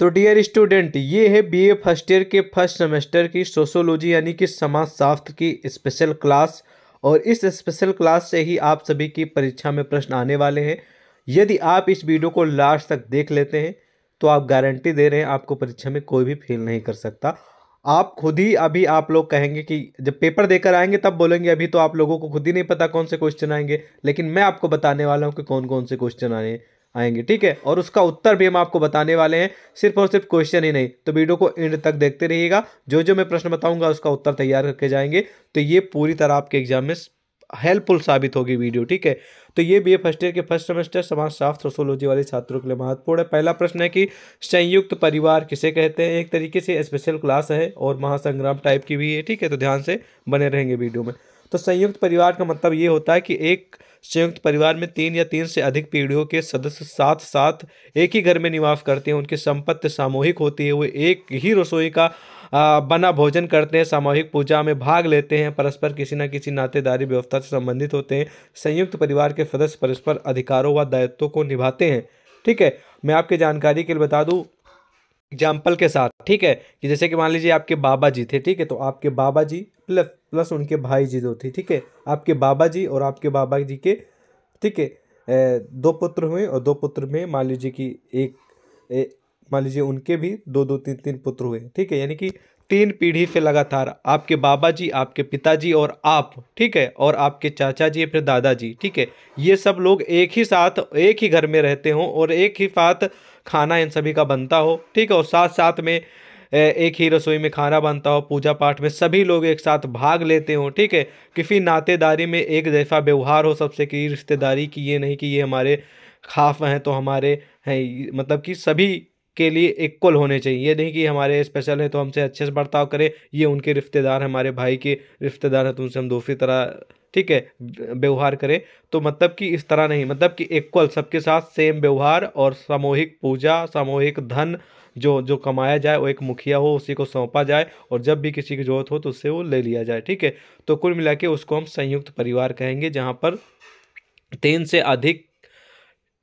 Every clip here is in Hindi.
तो डियर स्टूडेंट ये है बीए फर्स्ट ईयर के फर्स्ट सेमेस्टर की सोशोलॉजी यानी कि समाजशास्त्र की स्पेशल क्लास और इस स्पेशल क्लास से ही आप सभी की परीक्षा में प्रश्न आने वाले हैं यदि आप इस वीडियो को लास्ट तक देख लेते हैं तो आप गारंटी दे रहे हैं आपको परीक्षा में कोई भी फेल नहीं कर सकता आप खुद ही अभी आप लोग कहेंगे कि जब पेपर देकर आएंगे तब बोलेंगे अभी तो आप लोगों को खुद ही नहीं पता कौन से क्वेश्चन आएंगे लेकिन मैं आपको बताने वाला हूँ कि कौन कौन से क्वेश्चन आए हैं आएंगे ठीक है और उसका उत्तर भी हम आपको बताने वाले हैं सिर्फ और सिर्फ क्वेश्चन ही नहीं तो वीडियो को एंड तक देखते रहिएगा जो जो मैं प्रश्न बताऊंगा उसका उत्तर तैयार करके जाएंगे तो ये पूरी तरह आपके एग्जाम में हेल्पफुल साबित होगी वीडियो ठीक है तो ये बी ए फर्स्ट ईयर के फर्स्ट सेमेस्टर समाजशास्त्र सोशोलॉजी वाले छात्रों के लिए महत्वपूर्ण है पहला प्रश्न है कि संयुक्त परिवार किसे कहते हैं एक तरीके से स्पेशल क्लास है और महासंग्राम टाइप की भी है ठीक है तो ध्यान से बने रहेंगे वीडियो में तो संयुक्त परिवार का मतलब ये होता है कि एक संयुक्त परिवार में तीन या तीन से अधिक पीढ़ियों के सदस्य साथ साथ एक ही घर में निवास करते हैं उनकी संपत्ति सामूहिक होती है वे एक ही रसोई का बना भोजन करते हैं सामूहिक पूजा में भाग लेते हैं परस्पर किसी न किसी नातेदारी व्यवस्था से संबंधित होते हैं संयुक्त परिवार के सदस्य परस्पर अधिकारों व दायित्वों को निभाते हैं ठीक है मैं आपके जानकारी के लिए बता दूँ एग्जाम्पल के साथ ठीक है कि जैसे कि मान लीजिए आपके बाबा जी थे ठीक है तो आपके बाबा जी प्लस प्लस उनके भाई जी जो थे ठीक है आपके बाबा जी और आपके बाबा जी के ठीक है दो पुत्र हुए और दो पुत्र में मान लीजिए कि एक मान लीजिए उनके भी दो दो तीन तीन पुत्र हुए ठीक है यानी कि तीन पीढ़ी से लगातार आपके बाबा जी आपके पिताजी और आप ठीक है और आपके चाचा जी फिर दादाजी ठीक है ये सब लोग एक ही साथ एक ही घर में रहते हों और एक ही साथ खाना इन सभी का बनता हो ठीक है और साथ साथ में एक ही रसोई में खाना बनता हो पूजा पाठ में सभी लोग एक साथ भाग लेते हो ठीक है किसी नातेदारी में एक जैसा व्यवहार हो सबसे कि रिश्तेदारी की ये नहीं कि ये हमारे खाफ हैं तो हमारे हैं मतलब कि सभी के लिए इक्वल होने चाहिए ये नहीं कि हमारे स्पेशल हैं तो हमसे अच्छे से बर्ताव करें ये उनके रिश्तेदार हमारे भाई के रिश्तेदार हैं तो उनसे हम दूसरी तरह ठीक है व्यवहार करें तो मतलब कि इस तरह नहीं मतलब कि इक्वल सबके साथ सेम व्यवहार और सामूहिक पूजा सामूहिक धन जो जो कमाया जाए वो एक मुखिया हो उसी को सौंपा जाए और जब भी किसी की जरूरत हो तो उससे वो ले लिया जाए ठीक है तो कुल मिला के उसको हम संयुक्त परिवार कहेंगे जहाँ पर तीन से अधिक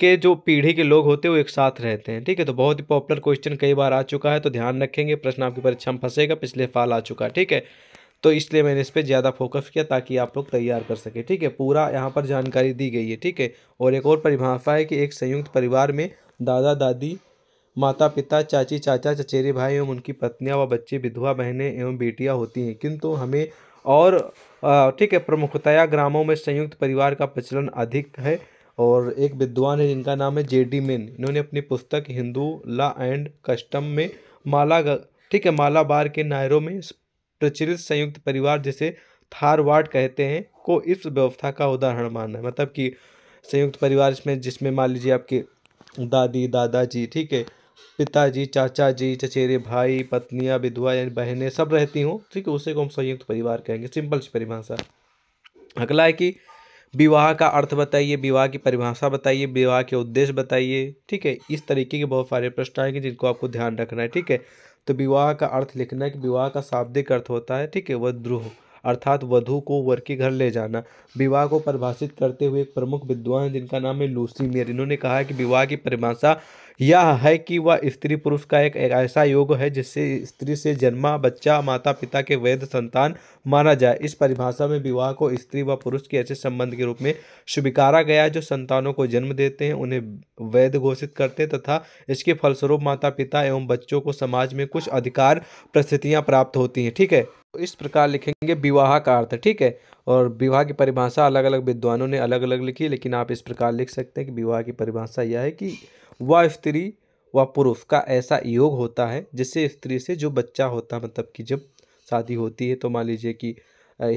के जो पीढ़ी के लोग होते हैं वो एक साथ रहते हैं ठीक है तो बहुत ही पॉपुलर क्वेश्चन कई बार आ चुका है तो ध्यान रखेंगे प्रश्न आपकी परीक्षा में फंसेगा पिछले फाल आ चुका है ठीक है तो इसलिए मैंने इस पर ज़्यादा फोकस किया ताकि आप लोग तैयार कर सकें ठीक है पूरा यहाँ पर जानकारी दी गई है ठीक है और एक और परिभाषा है कि एक संयुक्त परिवार में दादा दादी माता पिता चाची चाचा चचेरे भाई एवं उनकी पत्नियां व बच्चे विधवा बहनें एवं बेटियां होती हैं किंतु हमें और ठीक है प्रमुखतया ग्रामों में संयुक्त परिवार का प्रचलन अधिक है और एक विद्वान है जिनका नाम है जे डी मेन इन्होंने अपनी पुस्तक हिंदू ला एंड कस्टम में माला ठीक है मालाबार के नायरों में प्रचलित संयुक्त परिवार जैसे थारवाड कहते हैं को इस व्यवस्था का उदाहरण मानना है मतलब कि संयुक्त परिवार इसमें जिसमें मान लीजिए आपके दादी दादाजी ठीक है पिताजी चाचा जी चचेरे भाई पत्नियाँ विधवा यानी बहनें सब रहती हों ठीक है उसे को हम संयुक्त परिवार कहेंगे सिंपल सी परिभाषा अगला है कि विवाह का अर्थ बताइए विवाह की परिभाषा बताइए विवाह के उद्देश्य बताइए ठीक है इस तरीके के बहुत सारे प्रश्न आएंगे जिनको आपको ध्यान रखना है ठीक है तो विवाह का अर्थ लिखना है कि विवाह का शाब्दिक अर्थ होता है ठीक है वह ध्रुव अर्थात वधु को वर के घर ले जाना विवाह को परिभाषित करते हुए एक प्रमुख विद्वान है जिनका नाम है लूसी मेयर इन्होंने कहा है कि विवाह की परिभाषा यह है कि वह स्त्री पुरुष का एक, एक ऐसा योग है जिससे स्त्री से जन्मा बच्चा माता पिता के वैध संतान माना जाए इस परिभाषा में विवाह को स्त्री व पुरुष के ऐसे संबंध के रूप में स्वीकारा गया जो संतानों को जन्म देते हैं उन्हें वैध घोषित करते हैं तथा इसके फलस्वरूप माता पिता एवं बच्चों को समाज में कुछ अधिकार परिस्थितियाँ प्राप्त होती हैं ठीक है इस प्रकार लिखेंगे विवाह का अर्थ ठीक है और विवाह की परिभाषा अलग अलग विद्वानों ने अलग अलग लिखी लेकिन आप इस प्रकार लिख सकते हैं कि विवाह की परिभाषा यह है कि वह स्त्री व पुरुष का ऐसा योग होता है जिससे स्त्री से जो बच्चा होता है मतलब कि जब शादी होती है तो मान लीजिए कि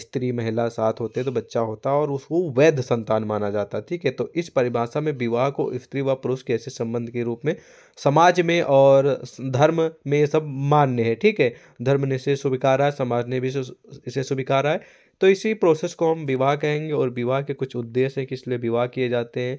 स्त्री महिला साथ होते तो बच्चा होता और उसको वैध संतान माना जाता ठीक है तो इस परिभाषा में विवाह को स्त्री व पुरुष के ऐसे संबंध के रूप में समाज में और धर्म में ये सब मान्य है ठीक है धर्म ने इसे स्वीकारा समाज ने भी इसे स्वीकारा है तो इसी प्रोसेस को हम विवाह कहेंगे और विवाह के कुछ उद्देश्य हैं किस लिए विवाह किए जाते हैं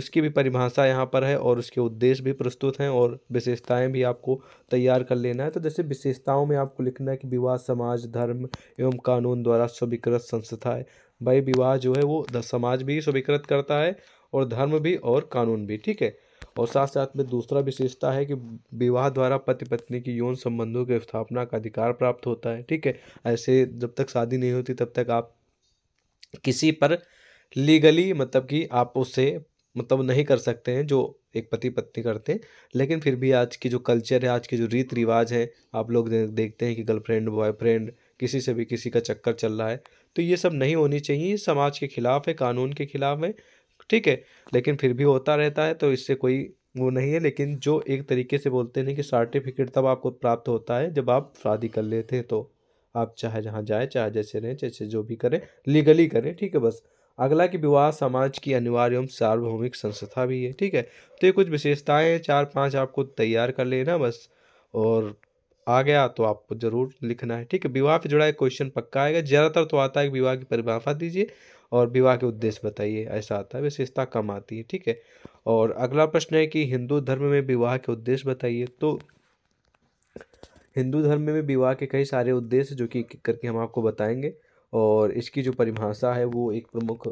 उसकी भी परिभाषा यहाँ पर है और उसके उद्देश्य भी प्रस्तुत हैं और विशेषताएं भी आपको तैयार कर लेना है तो जैसे विशेषताओं में आपको लिखना है कि विवाह समाज धर्म एवं कानून द्वारा स्वीकृत संस्था है भाई विवाह जो है वो समाज भी स्वीकृत करता है और धर्म भी और कानून भी ठीक है और साथ साथ में दूसरा विशेषता है कि विवाह द्वारा पति पत्नी की यौन संबंधों के स्थापना का अधिकार प्राप्त होता है ठीक है ऐसे जब तक शादी नहीं होती तब तक आप किसी पर लीगली मतलब कि आप उससे मतलब नहीं कर सकते हैं जो एक पति पत्नी करते हैं लेकिन फिर भी आज की जो कल्चर है आज की जो रीत रिवाज है आप लोग देखते हैं कि गर्लफ्रेंड बॉयफ्रेंड किसी से भी किसी का चक्कर चल रहा है तो ये सब नहीं होनी चाहिए ये समाज के खिलाफ है कानून के खिलाफ है ठीक है लेकिन फिर भी होता रहता है तो इससे कोई वो नहीं है लेकिन जो एक तरीके से बोलते हैं कि सर्टिफिकेट तब आपको प्राप्त होता है जब आप शादी कर लेते हैं तो आप चाहे जहाँ जाए चाहे जैसे रहें जैसे जो भी करें लीगली करें ठीक है बस अगला कि विवाह समाज की अनिवार्य एवं सार्वभौमिक संस्था भी है ठीक है तो ये कुछ विशेषताएं हैं चार पांच आपको तैयार कर लेना बस और आ गया तो आपको जरूर लिखना है ठीक है विवाह से जुड़ा एक क्वेश्चन पक्का आएगा ज़्यादातर तो आता है कि विवाह की परिभाषा दीजिए और विवाह के उद्देश्य बताइए ऐसा आता है विशेषता कम आती है ठीक है और अगला प्रश्न है कि हिंदू धर्म में विवाह के उद्देश्य बताइए तो हिंदू धर्म में विवाह के कई सारे उद्देश्य जो कि करके हम आपको बताएंगे और इसकी जो परिभाषा है वो एक प्रमुख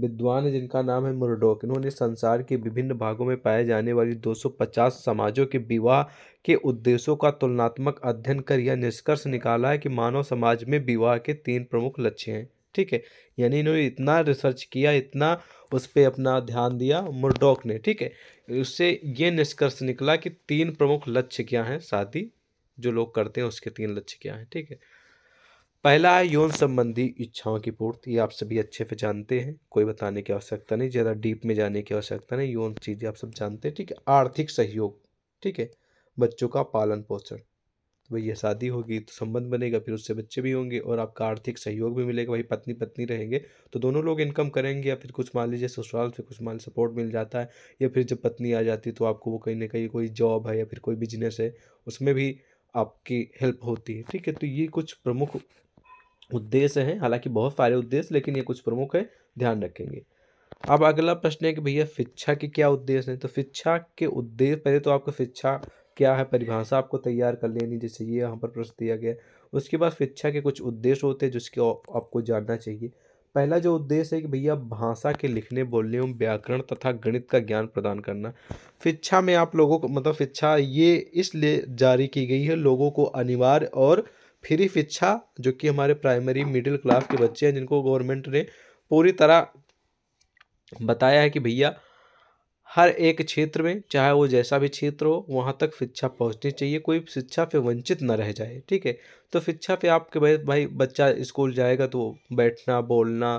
विद्वान है जिनका नाम है मुरडोक इन्होंने संसार के विभिन्न भागों में पाए जाने वाली 250 समाजों के विवाह के उद्देश्यों का तुलनात्मक अध्ययन कर यह निष्कर्ष निकाला है कि मानव समाज में विवाह के तीन प्रमुख लक्ष्य हैं ठीक है यानी इन्होंने इतना रिसर्च किया इतना उस पर अपना ध्यान दिया मुरडोक ने ठीक है उससे ये निष्कर्ष निकला कि तीन प्रमुख लक्ष्य क्या हैं शादी जो लोग करते हैं उसके तीन लक्ष्य क्या हैं ठीक है पहला है यौन संबंधी इच्छाओं की पूर्ति आप सभी अच्छे से जानते हैं कोई बताने की आवश्यकता नहीं ज़्यादा डीप में जाने की आवश्यकता नहीं यौन चीज़ें आप सब जानते हैं ठीक है आर्थिक सहयोग ठीक है बच्चों का पालन पोषण तो भैया शादी होगी तो संबंध बनेगा फिर उससे बच्चे भी होंगे और आपका आर्थिक सहयोग भी मिलेगा भाई पत्नी पत्नी रहेंगे तो दोनों लोग इनकम करेंगे या फिर कुछ मान लीजिए ससुराल से कुछ मान सपोर्ट मिल जाता है या फिर जब पत्नी आ जाती है तो आपको वो कहीं ना कहीं कोई जॉब है या फिर कोई बिजनेस है उसमें भी आपकी हेल्प होती है ठीक है तो ये कुछ प्रमुख उद्देश्य हैं हालांकि बहुत सारे उद्देश्य लेकिन ये कुछ प्रमुख है ध्यान रखेंगे अब अगला प्रश्न है कि भैया शिक्षा के क्या उद्देश्य हैं तो शिक्षा के उद्देश्य पहले तो आपको शिक्षा क्या है परिभाषा आपको तैयार कर लेनी जैसे ये यहाँ पर प्रश्न दिया गया उसके बाद शिक्षा के कुछ उद्देश्य होते हैं जिसके आपको जानना चाहिए पहला जो उद्देश्य है कि भैया भाषा के लिखने बोलने एवं व्याकरण तथा गणित का ज्ञान प्रदान करना शिक्षा में आप लोगों को मतलब शिक्षा ये इसलिए जारी की गई है लोगों को अनिवार्य और फ्री शिक्षा जो कि हमारे प्राइमरी मिडिल क्लास के बच्चे हैं जिनको गवर्नमेंट ने पूरी तरह बताया है कि भैया हर एक क्षेत्र में चाहे वो जैसा भी क्षेत्र हो वहाँ तक शिक्षा पहुँचनी चाहिए कोई शिक्षा पे वंचित ना रह जाए ठीक है तो शिक्षा पे आपके भाई भाई बच्चा स्कूल जाएगा तो बैठना बोलना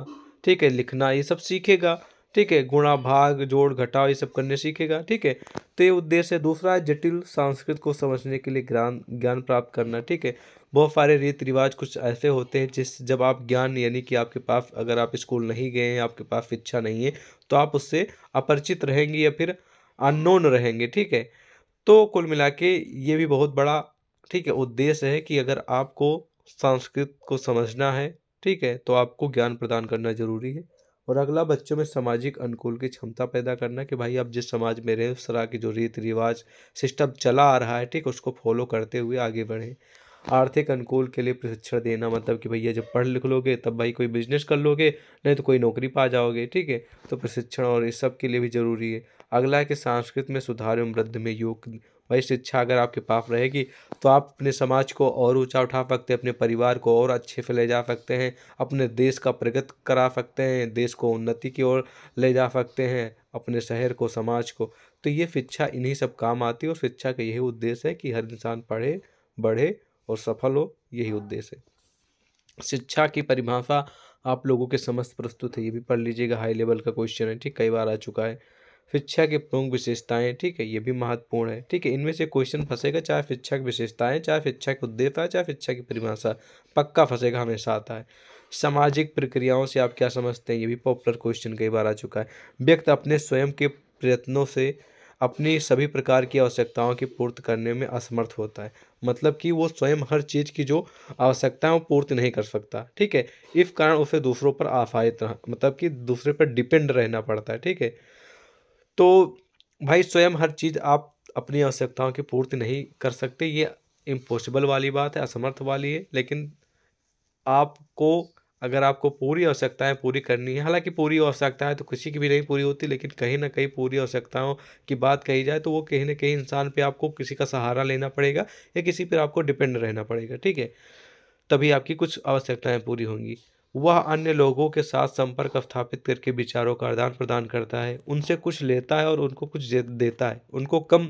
ठीक है लिखना ये सब सीखेगा ठीक है गुणा भाग जोड़ घटाव ये सब करने सीखेगा ठीक है तो ये उद्देश्य है दूसरा है जटिल संस्कृत को समझने के लिए ज्ञान ज्ञान प्राप्त करना ठीक है बहुत सारे रीति रिवाज कुछ ऐसे होते हैं जिस जब आप ज्ञान यानी कि आपके पास अगर आप स्कूल नहीं गए हैं आपके पास इच्छा नहीं है तो आप उससे अपरिचित रहेंगे या फिर अननोन रहेंगे ठीक है तो कुल मिला के ये भी बहुत बड़ा ठीक है उद्देश्य है कि अगर आपको संस्कृत को समझना है ठीक है तो आपको ज्ञान प्रदान करना जरूरी है और अगला बच्चों में सामाजिक अनुकूल की क्षमता पैदा करना कि भाई आप जिस समाज में रहें उस तरह के जो रीति रिवाज सिस्टम चला आ रहा है ठीक उसको फॉलो करते हुए आगे बढ़ें आर्थिक अनुकूल के लिए प्रशिक्षण देना मतलब कि भैया जब पढ़ लिख लोगे तब भाई कोई बिजनेस कर लोगे नहीं तो कोई नौकरी पा जाओगे ठीक है तो प्रशिक्षण और इस सब के लिए भी ज़रूरी है अगला है कि सांस्कृत में सुधार एवं वृद्धि में योग वही शिक्षा अगर आपके पास रहेगी तो आप अपने समाज को और ऊंचा उठा सकते हैं अपने परिवार को और अच्छे से ले जा सकते हैं अपने देश का प्रगति करा सकते हैं देश को उन्नति की ओर ले जा सकते हैं अपने शहर को समाज को तो ये शिक्षा इन्हीं सब काम आती है और शिक्षा का यही उद्देश्य है कि हर इंसान पढ़े बढ़े और सफल हो यही हाँ। उद्देश्य है शिक्षा की परिभाषा आप लोगों के समस्त प्रस्तुत है ये भी पढ़ लीजिएगा हाई लेवल का क्वेश्चन है ठीक कई बार आ चुका है शिक्षा की प्रमुख विशेषताएं ठीक है ये भी महत्वपूर्ण है ठीक है इनमें से क्वेश्चन फंसेगा चाहे शिक्षा की विशेषताएं चाहे शिक्षा की उद्देश्य चाहे शिक्षा की परिभाषा पक्का फंसेगा हमेशा आता है सामाजिक प्रक्रियाओं से आप क्या समझते हैं ये भी पॉपुलर क्वेश्चन कई बार आ चुका है व्यक्ति अपने स्वयं के प्रयत्नों से अपनी सभी प्रकार की आवश्यकताओं की पूर्ति करने में असमर्थ होता है मतलब कि वो स्वयं हर चीज़ की जो आवश्यकता है वो पूर्ति नहीं कर सकता ठीक है इस कारण उसे दूसरों पर आफायत मतलब कि दूसरे पर डिपेंड रहना पड़ता है ठीक है तो भाई स्वयं हर चीज़ आप अपनी आवश्यकताओं की पूर्ति नहीं कर सकते ये इम्पॉसिबल वाली बात है असमर्थ वाली है लेकिन आपको अगर आपको पूरी आवश्यकताएं पूरी करनी है हालांकि पूरी आवश्यकताएं तो किसी की भी नहीं पूरी होती लेकिन कहीं ना कहीं पूरी आवश्यकताओं की बात कही जाए तो वो कहीं ना कहीं इंसान पे आपको किसी का सहारा लेना पड़ेगा या किसी पर आपको डिपेंड रहना पड़ेगा ठीक है तभी आपकी कुछ आवश्यकताएँ पूरी होंगी वह अन्य लोगों के साथ संपर्क स्थापित करके विचारों का आदान प्रदान करता है उनसे कुछ लेता है और उनको कुछ देता है उनको कम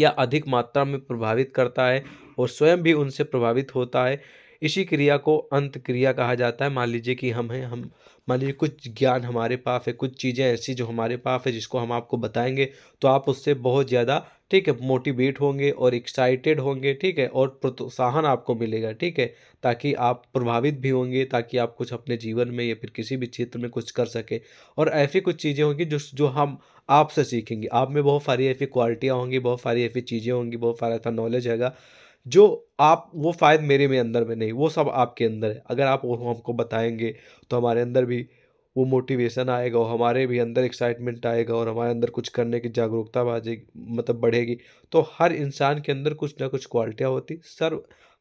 या अधिक मात्रा में प्रभावित करता है और स्वयं भी उनसे प्रभावित होता है इसी क्रिया को अंत क्रिया कहा जाता है मान लीजिए कि हम हैं हम मान लीजिए कुछ ज्ञान हमारे पास है कुछ चीज़ें ऐसी जो हमारे पास है जिसको हम आपको बताएंगे तो आप उससे बहुत ज़्यादा ठीक है मोटिवेट होंगे और एक्साइटेड होंगे ठीक है और प्रोत्साहन आपको मिलेगा ठीक है ताकि आप प्रभावित भी होंगे ताकि आप कुछ अपने जीवन में या फिर किसी भी क्षेत्र में कुछ कर सकें और ऐसी कुछ चीज़ें होंगी जो जो हम आपसे सीखेंगे आप में बहुत सारी ऐसी क्वालिटियाँ होंगी बहुत सारी ऐसी चीज़ें होंगी बहुत सारा ऐसा नॉलेज हैगा जो आप वो फ़ायद मेरे में अंदर में नहीं वो सब आपके अंदर है अगर आप वो हमको बताएंगे तो हमारे अंदर भी वो मोटिवेशन आएगा और हमारे भी अंदर एक्साइटमेंट आएगा और हमारे अंदर कुछ करने की जागरूकता बाजेगी मतलब बढ़ेगी तो हर इंसान के अंदर कुछ ना कुछ क्वालिटियाँ होती सर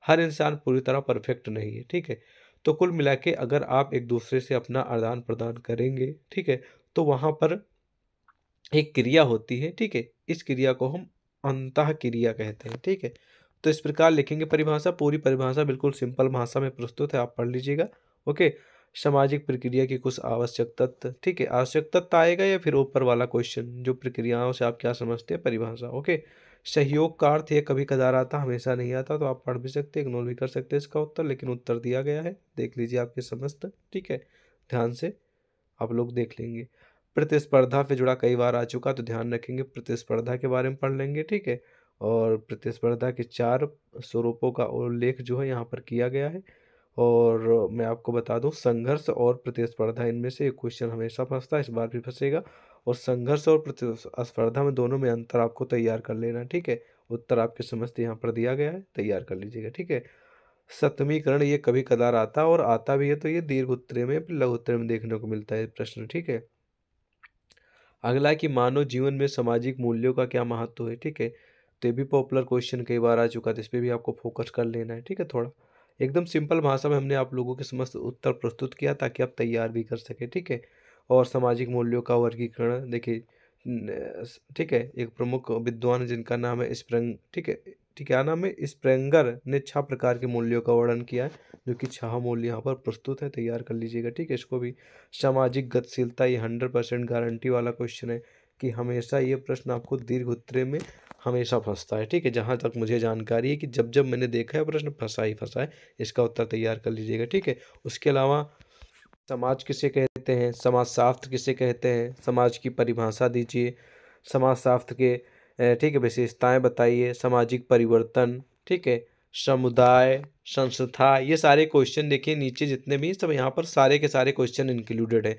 हर इंसान पूरी तरह परफेक्ट नहीं है ठीक है तो कुल मिला के अगर आप एक दूसरे से अपना आदान प्रदान करेंगे ठीक है तो वहाँ पर एक क्रिया होती है ठीक है इस क्रिया को हम अंत क्रिया कहते हैं ठीक है तो इस प्रकार लिखेंगे परिभाषा पूरी परिभाषा बिल्कुल सिंपल भाषा में प्रस्तुत है आप पढ़ लीजिएगा ओके सामाजिक प्रक्रिया की कुछ आवश्यक तत्व ठीक है आवश्यक तत्व आएगा या फिर ऊपर वाला क्वेश्चन जो प्रक्रियाओं से आप क्या समझते हैं परिभाषा ओके सहयोग का अर्थ ये कभी कदार आता हमेशा नहीं आता तो आप पढ़ भी सकते इग्नोर भी कर सकते हैं इसका उत्तर लेकिन उत्तर दिया गया है देख लीजिए आपके समस्त ठीक है ध्यान से आप लोग देख लेंगे प्रतिस्पर्धा से जुड़ा कई बार आ चुका तो ध्यान रखेंगे प्रतिस्पर्धा के बारे में पढ़ लेंगे ठीक है और प्रतिस्पर्धा के चार स्वरूपों का उल्लेख जो है यहाँ पर किया गया है और मैं आपको बता दूं संघर्ष और प्रतिस्पर्धा इनमें से एक क्वेश्चन हमेशा फंसता है इस बार भी फंसेगा और संघर्ष और प्रतिस्पर्धा में दोनों में अंतर आपको तैयार कर लेना ठीक है उत्तर आपके समस्त यहाँ पर दिया गया है तैयार कर लीजिएगा ठीक है सप्तमीकरण ये कभी कदार आता और आता भी है तो ये दीर्घ उत्तरे में लघु उत्तरे में देखने को मिलता है प्रश्न ठीक है अगला कि मानव जीवन में सामाजिक मूल्यों का क्या महत्व है ठीक है तो ये भी पॉपुलर क्वेश्चन कई बार आ चुका है तो इस पर भी आपको फोकस कर लेना है ठीक है थोड़ा एकदम सिंपल भाषा में हमने आप लोगों के समस्त उत्तर प्रस्तुत किया ताकि आप तैयार भी कर सकें ठीक है और सामाजिक मूल्यों का वर्गीकरण देखिए ठीक है एक प्रमुख विद्वान जिनका नाम है स्प्रंग ठीक है ठीक है नाम है स्प्रेंगर ने छह प्रकार के मूल्यों का वर्णन किया है जो कि छह मूल्य यहाँ पर प्रस्तुत है तैयार कर लीजिएगा ठीक है इसको भी सामाजिक गतिशीलता ये हंड्रेड परसेंट गारंटी वाला क्वेश्चन है कि हमेशा ये प्रश्न आपको दीर्घ उत्तरे में हमेशा फंसता है ठीक है जहाँ तक मुझे जानकारी है कि जब जब मैंने देखा है प्रश्न फंसा ही फंसा है इसका उत्तर तैयार कर लीजिएगा ठीक है उसके अलावा समाज किसे कहते हैं समाज शास्त्र किसे कहते हैं समाज की परिभाषा दीजिए समाज शास्त्र के ठीक है विशेषताएँ बताइए सामाजिक परिवर्तन ठीक है समुदाय संस्था ये सारे क्वेश्चन देखिए नीचे जितने भी सब यहाँ पर सारे के सारे क्वेश्चन इंक्लूडेड हैं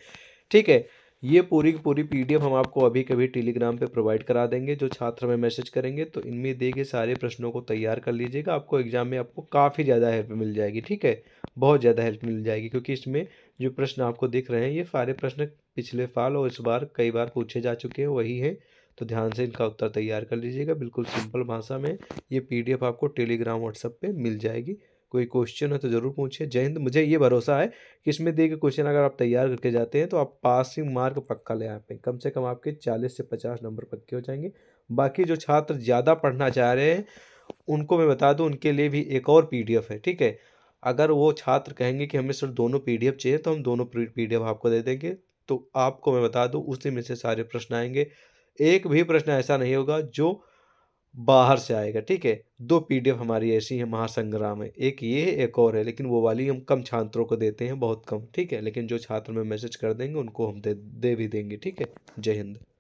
ठीक है ये पूरी की पूरी पीडीएफ हम आपको अभी कभी टेलीग्राम पे प्रोवाइड करा देंगे जो छात्र हमें मैसेज करेंगे तो इनमें दिए गए सारे प्रश्नों को तैयार कर लीजिएगा आपको एग्जाम में आपको काफ़ी ज़्यादा हेल्प मिल जाएगी ठीक है बहुत ज़्यादा हेल्प मिल जाएगी क्योंकि इसमें जो प्रश्न आपको दिख रहे हैं ये सारे प्रश्न पिछले साल और इस बार कई बार पूछे जा चुके हैं वही हैं तो ध्यान से इनका उत्तर तैयार कर लीजिएगा बिल्कुल सिंपल भाषा में ये पी आपको टेलीग्राम व्हाट्सएप पर मिल जाएगी कोई क्वेश्चन हो तो ज़रूर पूछिए जय हिंद मुझे ये भरोसा है कि इसमें दिए गए क्वेश्चन अगर आप तैयार करके जाते हैं तो आप पासिंग मार्क पक्का ले हैं कम से कम आपके चालीस से पचास नंबर पक्के हो जाएंगे बाकी जो छात्र ज़्यादा पढ़ना चाह रहे हैं उनको मैं बता दूं उनके लिए भी एक और पी है ठीक है अगर वो छात्र कहेंगे कि हमें सर दोनों पी चाहिए तो हम दोनों पी आपको दे देंगे तो आपको मैं बता दूँ उसी में से सारे प्रश्न आएंगे एक भी प्रश्न ऐसा नहीं होगा जो बाहर से आएगा ठीक है दो पीडीएफ हमारी ऐसी है महासंग्राम है एक ये है एक और है लेकिन वो वाली हम कम छात्रों को देते हैं बहुत कम ठीक है लेकिन जो छात्र में मैसेज कर देंगे उनको हम दे, दे भी देंगे ठीक है जय हिंद